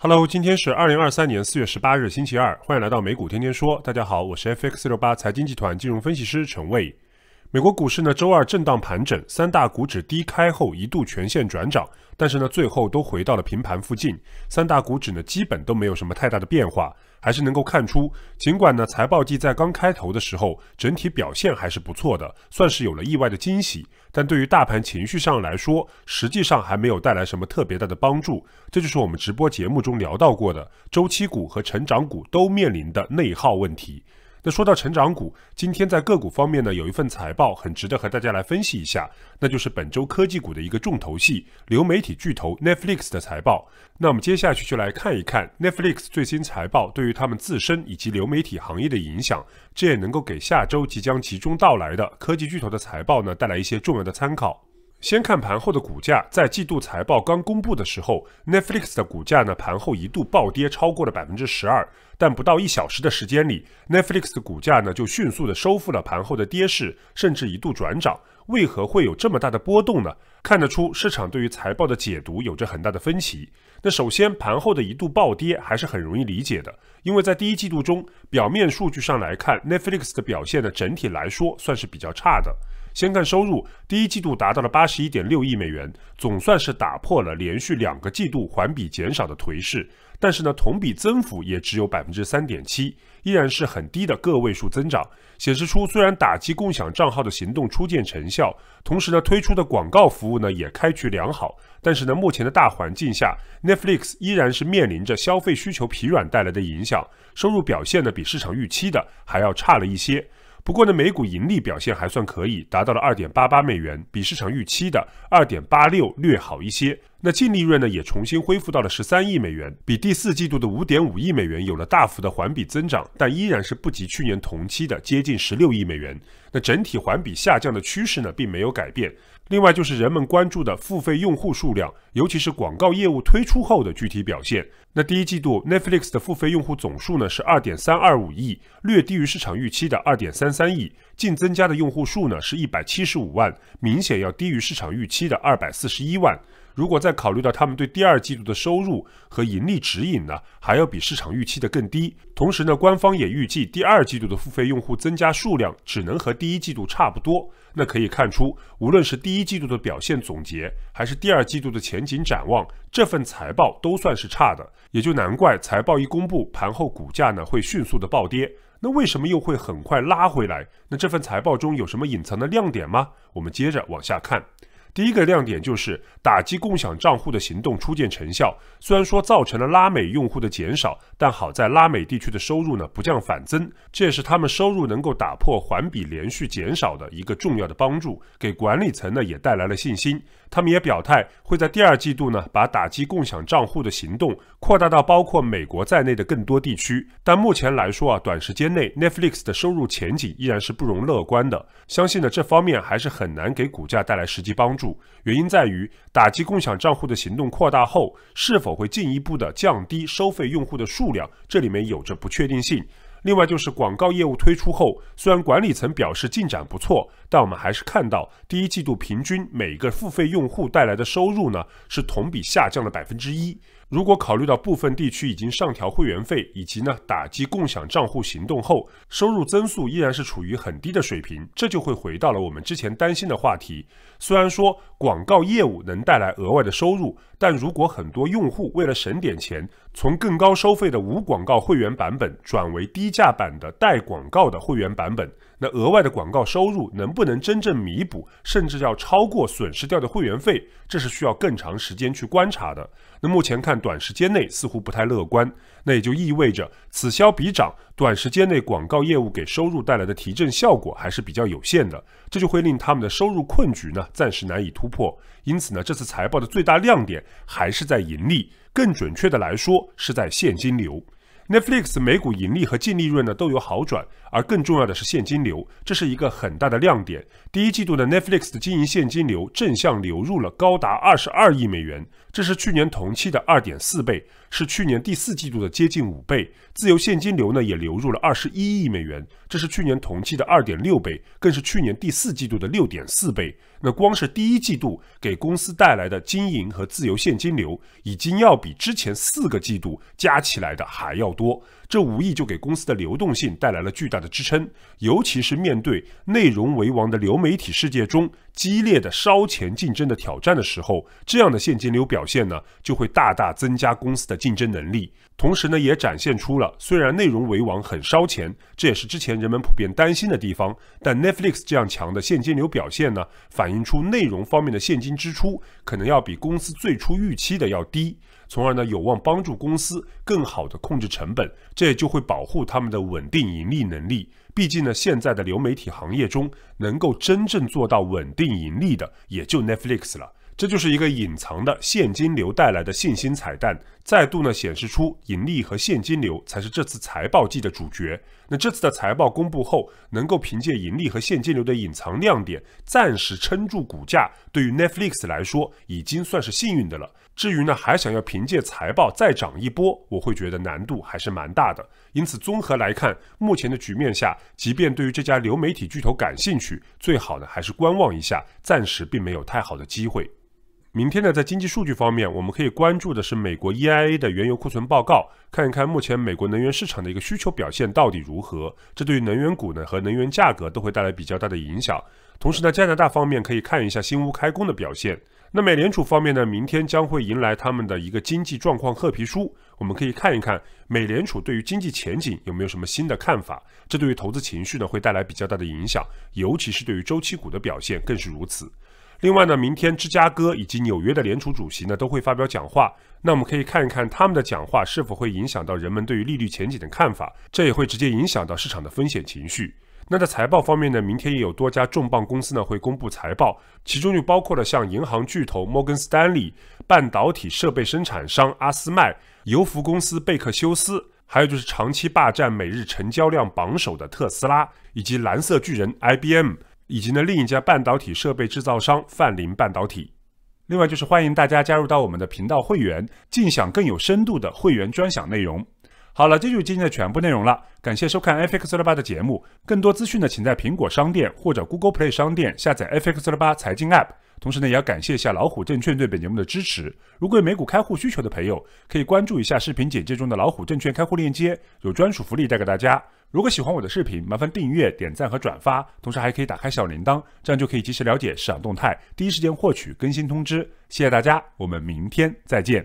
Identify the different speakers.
Speaker 1: Hello，今天是二零二三年四月十八日，星期二，欢迎来到美股天天说。大家好，我是 FX 六八财经集团金融分析师陈卫。美国股市呢，周二震荡盘整，三大股指低开后一度全线转涨，但是呢，最后都回到了平盘附近。三大股指呢，基本都没有什么太大的变化，还是能够看出，尽管呢，财报季在刚开头的时候整体表现还是不错的，算是有了意外的惊喜，但对于大盘情绪上来说，实际上还没有带来什么特别大的帮助。这就是我们直播节目中聊到过的，周期股和成长股都面临的内耗问题。那说到成长股，今天在个股方面呢，有一份财报很值得和大家来分析一下，那就是本周科技股的一个重头戏——流媒体巨头 Netflix 的财报。那我们接下去就来看一看 Netflix 最新财报对于他们自身以及流媒体行业的影响，这也能够给下周即将集中到来的科技巨头的财报呢带来一些重要的参考。先看盘后的股价，在季度财报刚公布的时候，Netflix 的股价呢盘后一度暴跌超过了百分之十二，但不到一小时的时间里，Netflix 的股价呢就迅速的收复了盘后的跌势，甚至一度转涨。为何会有这么大的波动呢？看得出市场对于财报的解读有着很大的分歧。那首先盘后的一度暴跌还是很容易理解的，因为在第一季度中，表面数据上来看，Netflix 的表现呢整体来说算是比较差的。先看收入，第一季度达到了八十一点六亿美元，总算是打破了连续两个季度环比减少的颓势。但是呢，同比增幅也只有百分之三点七，依然是很低的个位数增长，显示出虽然打击共享账号的行动初见成效，同时呢推出的广告服务呢也开局良好，但是呢目前的大环境下，Netflix 依然是面临着消费需求疲软带来的影响，收入表现呢比市场预期的还要差了一些。不过呢，每股盈利表现还算可以，达到了二点八八美元，比市场预期的二点八六略好一些。那净利润呢，也重新恢复到了十三亿美元，比第四季度的五点五亿美元有了大幅的环比增长，但依然是不及去年同期的接近十六亿美元。那整体环比下降的趋势呢，并没有改变。另外就是人们关注的付费用户数量，尤其是广告业务推出后的具体表现。那第一季度 Netflix 的付费用户总数呢是二点三二五亿，略低于市场预期的二点三三亿，净增加的用户数呢是一百七十五万，明显要低于市场预期的二百四十一万。如果再考虑到他们对第二季度的收入和盈利指引呢，还要比市场预期的更低。同时呢，官方也预计第二季度的付费用户增加数量只能和第一季度差不多。那可以看出，无论是第一季度的表现总结，还是第二季度的前景展望，这份财报都算是差的，也就难怪财报一公布，盘后股价呢会迅速的暴跌。那为什么又会很快拉回来？那这份财报中有什么隐藏的亮点吗？我们接着往下看。第一个亮点就是打击共享账户的行动初见成效，虽然说造成了拉美用户的减少，但好在拉美地区的收入呢不降反增，这也是他们收入能够打破环比连续减少的一个重要的帮助，给管理层呢也带来了信心。他们也表态会在第二季度呢把打击共享账户的行动扩大到包括美国在内的更多地区，但目前来说啊，短时间内 Netflix 的收入前景依然是不容乐观的，相信呢这方面还是很难给股价带来实际帮助。原因在于，打击共享账户的行动扩大后，是否会进一步的降低收费用户的数量，这里面有着不确定性。另外就是广告业务推出后，虽然管理层表示进展不错，但我们还是看到，第一季度平均每个付费用户带来的收入呢，是同比下降了百分之一。如果考虑到部分地区已经上调会员费，以及呢打击共享账户行动后，收入增速依然是处于很低的水平，这就会回到了我们之前担心的话题。虽然说广告业务能带来额外的收入，但如果很多用户为了省点钱，从更高收费的无广告会员版本转为低价版的带广告的会员版本，那额外的广告收入能不能真正弥补，甚至要超过损失掉的会员费？这是需要更长时间去观察的。那目前看，短时间内似乎不太乐观。那也就意味着此消彼长，短时间内广告业务给收入带来的提振效果还是比较有限的。这就会令他们的收入困局呢暂时难以突破。因此呢，这次财报的最大亮点还是在盈利。更准确的来说，是在现金流。Netflix 每股盈利和净利润呢都有好转，而更重要的是现金流，这是一个很大的亮点。第一季度的 Netflix 的经营现金流正向流入了高达二十二亿美元，这是去年同期的二点四倍，是去年第四季度的接近五倍。自由现金流呢也流入了二十一亿美元，这是去年同期的二点六倍，更是去年第四季度的六点四倍。那光是第一季度给公司带来的经营和自由现金流，已经要比之前四个季度加起来的还要。多，这无疑就给公司的流动性带来了巨大的支撑。尤其是面对内容为王的流媒体世界中激烈的烧钱竞争的挑战的时候，这样的现金流表现呢，就会大大增加公司的竞争能力。同时呢，也展现出了虽然内容为王很烧钱，这也是之前人们普遍担心的地方。但 Netflix 这样强的现金流表现呢，反映出内容方面的现金支出可能要比公司最初预期的要低，从而呢有望帮助公司更好的控制成本，这就会保护他们的稳定盈利能力。毕竟呢，现在的流媒体行业中能够真正做到稳定盈利的，也就 Netflix 了。这就是一个隐藏的现金流带来的信心彩蛋，再度呢显示出盈利和现金流才是这次财报季的主角。那这次的财报公布后，能够凭借盈利和现金流的隐藏亮点暂时撑住股价，对于 Netflix 来说已经算是幸运的了。至于呢还想要凭借财报再涨一波，我会觉得难度还是蛮大的。因此，综合来看，目前的局面下，即便对于这家流媒体巨头感兴趣，最好呢还是观望一下，暂时并没有太好的机会。明天呢，在经济数据方面，我们可以关注的是美国 EIA 的原油库存报告，看一看目前美国能源市场的一个需求表现到底如何。这对于能源股呢和能源价格都会带来比较大的影响。同时呢，加拿大方面可以看一下新屋开工的表现。那美联储方面呢，明天将会迎来他们的一个经济状况褐皮书，我们可以看一看美联储对于经济前景有没有什么新的看法。这对于投资情绪呢会带来比较大的影响，尤其是对于周期股的表现更是如此。另外呢，明天芝加哥以及纽约的联储主席呢都会发表讲话，那我们可以看一看他们的讲话是否会影响到人们对于利率前景的看法，这也会直接影响到市场的风险情绪。那在财报方面呢，明天也有多家重磅公司呢会公布财报，其中就包括了像银行巨头摩根斯丹利、半导体设备生产商阿斯麦、油服公司贝克休斯，还有就是长期霸占每日成交量榜首的特斯拉以及蓝色巨人 IBM。以及呢另一家半导体设备制造商范林半导体。另外就是欢迎大家加入到我们的频道会员，尽享更有深度的会员专享内容。好了，这就是今天的全部内容了。感谢收看 FX 八的节目，更多资讯呢，请在苹果商店或者 Google Play 商店下载 FX 八财经 App。同时呢，也要感谢一下老虎证券对本节目的支持。如果有美股开户需求的朋友，可以关注一下视频简介中的老虎证券开户链接，有专属福利带给大家。如果喜欢我的视频，麻烦订阅、点赞和转发，同时还可以打开小铃铛，这样就可以及时了解市场动态，第一时间获取更新通知。谢谢大家，我们明天再见。